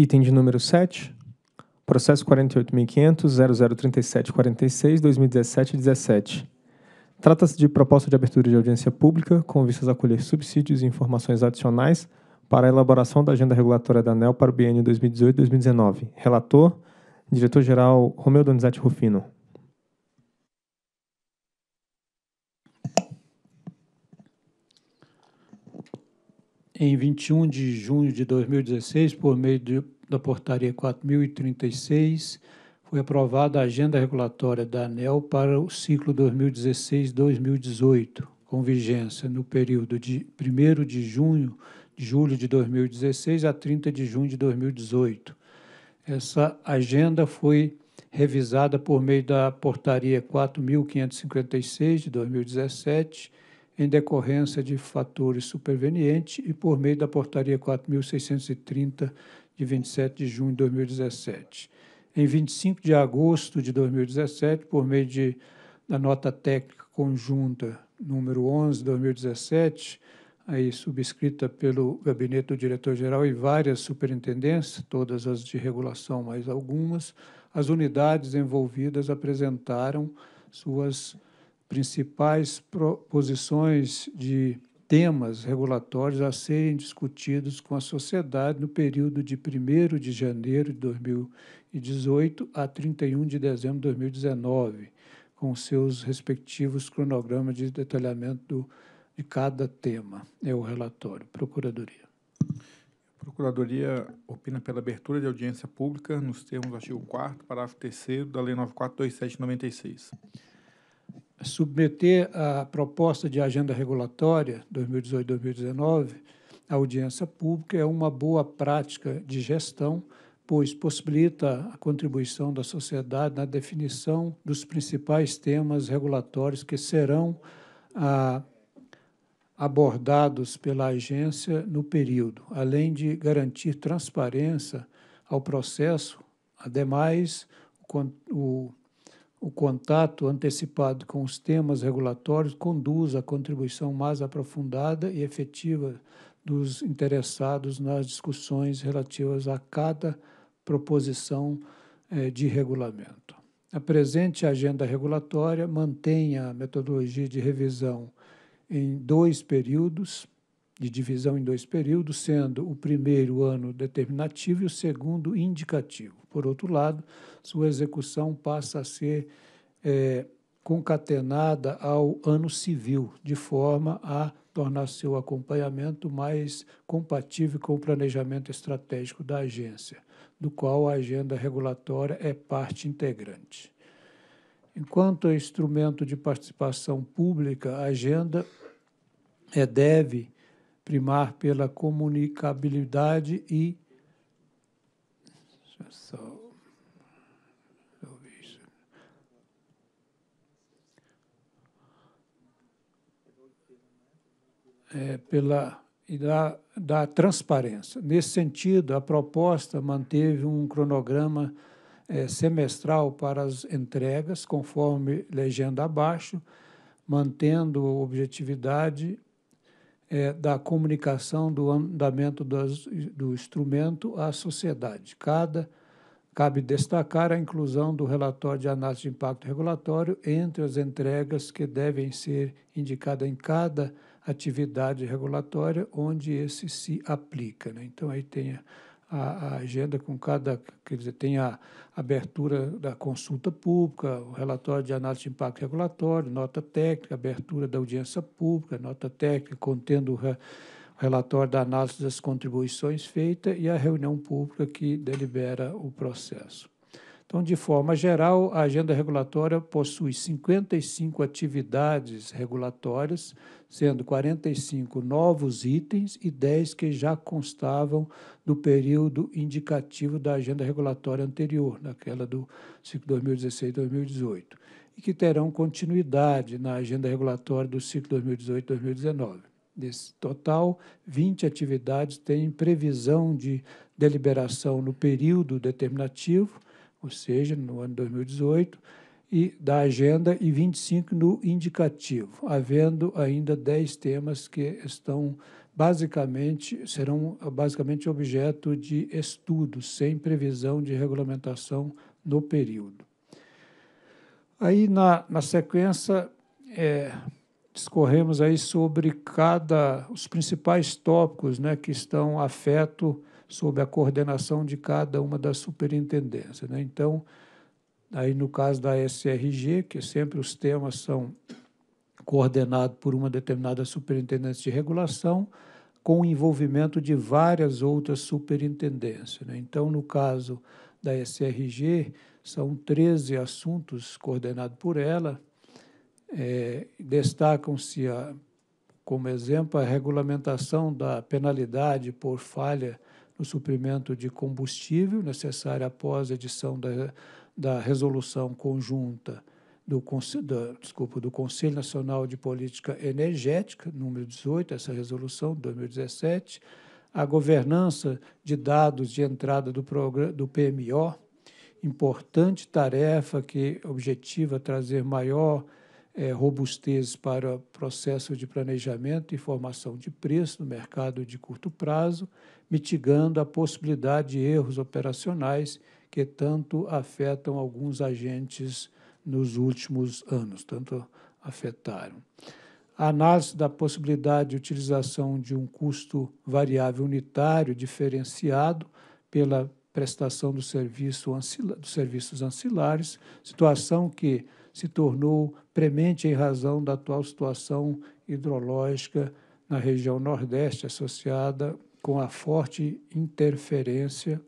Item de número 7, processo 48500003746 17 Trata-se de proposta de abertura de audiência pública com vistas a colher subsídios e informações adicionais para a elaboração da agenda regulatória da ANEL para o biênio 2018-2019. Relator, diretor-geral Romeu Donizete Rufino. Em 21 de junho de 2016, por meio de da portaria 4036, foi aprovada a agenda regulatória da ANEL para o ciclo 2016-2018, com vigência no período de 1 de junho, julho de 2016 a 30 de junho de 2018. Essa agenda foi revisada por meio da portaria 4556 de 2017, em decorrência de fatores supervenientes e por meio da portaria 4630 de 27 de junho de 2017. Em 25 de agosto de 2017, por meio de, da nota técnica conjunta número 11 de 2017, aí subscrita pelo gabinete do diretor-geral e várias superintendências, todas as de regulação, mais algumas, as unidades envolvidas apresentaram suas principais proposições de temas regulatórios a serem discutidos com a sociedade no período de 1 de janeiro de 2018 a 31 de dezembro de 2019, com seus respectivos cronogramas de detalhamento do, de cada tema. É o relatório. Procuradoria. A Procuradoria opina pela abertura de audiência pública nos termos do artigo 4 parágrafo 3 da Lei 942796 submeter a proposta de agenda regulatória 2018-2019 à audiência pública é uma boa prática de gestão, pois possibilita a contribuição da sociedade na definição dos principais temas regulatórios que serão ah, abordados pela agência no período, além de garantir transparência ao processo. Ademais, o, o o contato antecipado com os temas regulatórios conduz à contribuição mais aprofundada e efetiva dos interessados nas discussões relativas a cada proposição eh, de regulamento. A presente agenda regulatória mantém a metodologia de revisão em dois períodos, de divisão em dois períodos, sendo o primeiro ano determinativo e o segundo indicativo. Por outro lado, sua execução passa a ser é, concatenada ao ano civil, de forma a tornar seu acompanhamento mais compatível com o planejamento estratégico da agência, do qual a agenda regulatória é parte integrante. Enquanto instrumento de participação pública, a agenda é, deve primar pela comunicabilidade e. Deixa eu só. É, pela e da, da transparência. Nesse sentido, a proposta manteve um cronograma é, semestral para as entregas, conforme legenda abaixo, mantendo objetividade é, da comunicação do andamento do instrumento à sociedade. Cada Cabe destacar a inclusão do relatório de análise de impacto regulatório entre as entregas que devem ser indicadas em cada atividade regulatória onde esse se aplica. Né? Então, aí tem a, a agenda com cada, quer dizer, tem a abertura da consulta pública, o relatório de análise de impacto regulatório, nota técnica, abertura da audiência pública, nota técnica contendo o re, relatório da análise das contribuições feitas e a reunião pública que delibera o processo. Então, de forma geral, a agenda regulatória possui 55 atividades regulatórias, sendo 45 novos itens e 10 que já constavam do período indicativo da agenda regulatória anterior, naquela do ciclo 2016-2018, e que terão continuidade na agenda regulatória do ciclo 2018-2019. Desse total, 20 atividades têm previsão de deliberação no período determinativo ou seja, no ano 2018, e da agenda e 25 no indicativo, havendo ainda 10 temas que estão basicamente serão basicamente objeto de estudo, sem previsão de regulamentação no período. Aí na, na sequência é, discorremos aí sobre cada os principais tópicos, né, que estão afeto sob a coordenação de cada uma das superintendências. Né? Então, aí no caso da SRG, que sempre os temas são coordenados por uma determinada superintendência de regulação, com o envolvimento de várias outras superintendências. Né? Então, no caso da SRG, são 13 assuntos coordenados por ela, é, destacam-se a como exemplo, a regulamentação da penalidade por falha no suprimento de combustível necessária após a edição da, da resolução conjunta do, da, desculpa, do Conselho Nacional de Política Energética, número 18, essa resolução de 2017, a governança de dados de entrada do, programa, do PMO, importante tarefa que objetiva trazer maior é, robustez para processo de planejamento e formação de preço no mercado de curto prazo, mitigando a possibilidade de erros operacionais que tanto afetam alguns agentes nos últimos anos, tanto afetaram. A análise da possibilidade de utilização de um custo variável unitário diferenciado pela prestação do serviço, dos serviços ancilares, situação que se tornou premente em razão da atual situação hidrológica na região Nordeste, associada com a forte interferência,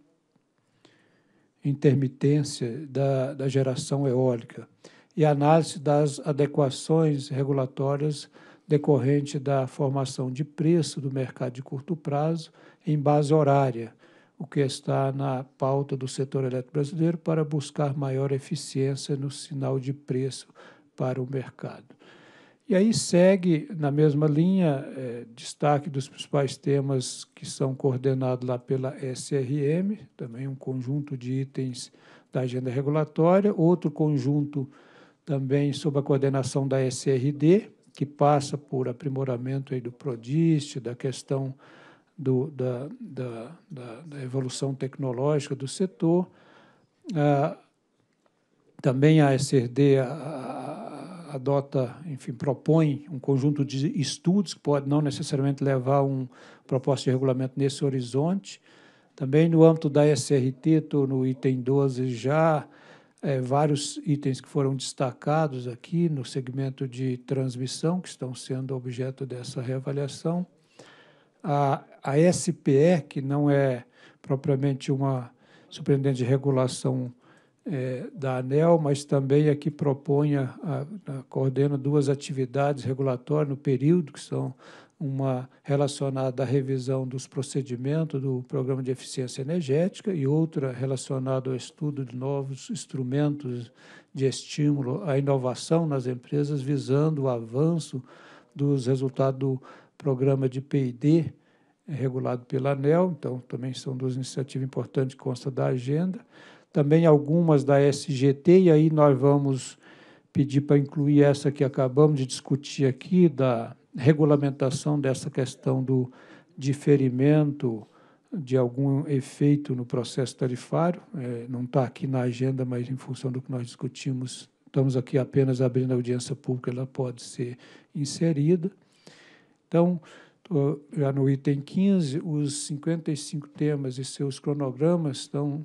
intermitência da, da geração eólica e análise das adequações regulatórias decorrente da formação de preço do mercado de curto prazo em base horária, o que está na pauta do setor elétrico brasileiro para buscar maior eficiência no sinal de preço para o mercado. E aí segue, na mesma linha, é, destaque dos principais temas que são coordenados lá pela SRM, também um conjunto de itens da agenda regulatória, outro conjunto também sob a coordenação da SRD, que passa por aprimoramento aí do PRODIST, da questão do, da, da, da, evolução tecnológica do setor. Ah, também a SRD adota, enfim, propõe um conjunto de estudos que pode não necessariamente levar um propósito de regulamento nesse horizonte. Também no âmbito da SRT, estou no item 12 já, é, vários itens que foram destacados aqui no segmento de transmissão, que estão sendo objeto dessa reavaliação a, a SPE, que não é propriamente uma superintendente de regulação é, da ANEL, mas também é que propõe, a, a, coordena duas atividades regulatórias no período, que são uma relacionada à revisão dos procedimentos do Programa de Eficiência Energética e outra relacionada ao estudo de novos instrumentos de estímulo à inovação nas empresas, visando o avanço dos resultados do programa de P&D, é regulado pela ANEL, então também são duas iniciativas importantes que constam da agenda. Também algumas da SGT, e aí nós vamos pedir para incluir essa que acabamos de discutir aqui, da regulamentação dessa questão do diferimento de algum efeito no processo tarifário. É, não está aqui na agenda, mas em função do que nós discutimos, estamos aqui apenas abrindo a audiência pública, ela pode ser inserida. Então, já no item 15, os 55 temas e seus cronogramas estão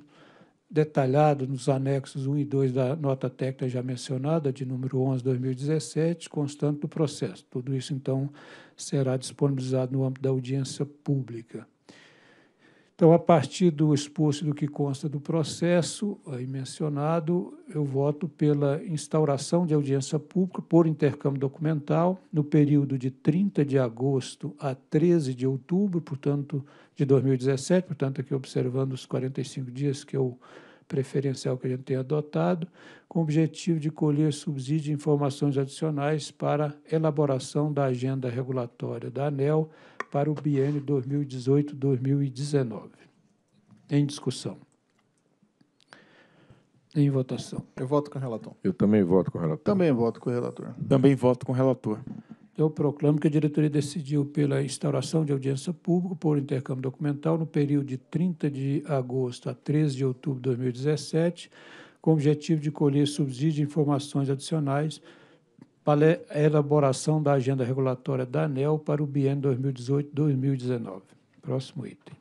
detalhados nos anexos 1 e 2 da nota técnica já mencionada, de número 11, 2017, constante do processo. Tudo isso, então, será disponibilizado no âmbito da audiência pública. Então, a partir do exposto do que consta do processo aí mencionado, eu voto pela instauração de audiência pública por intercâmbio documental no período de 30 de agosto a 13 de outubro, portanto, de 2017, portanto, aqui observando os 45 dias que eu preferencial que a gente tem adotado, com o objetivo de colher subsídios e informações adicionais para elaboração da agenda regulatória da ANEL para o biênio 2018-2019. Em discussão. Em votação. Eu voto com o relator. Eu também voto com o relator. Também voto com o relator. Também voto com o relator eu proclamo que a diretoria decidiu pela instauração de audiência pública por intercâmbio documental no período de 30 de agosto a 13 de outubro de 2017, com o objetivo de colher subsídios e informações adicionais para a elaboração da agenda regulatória da ANEL para o biênio 2018-2019. Próximo item.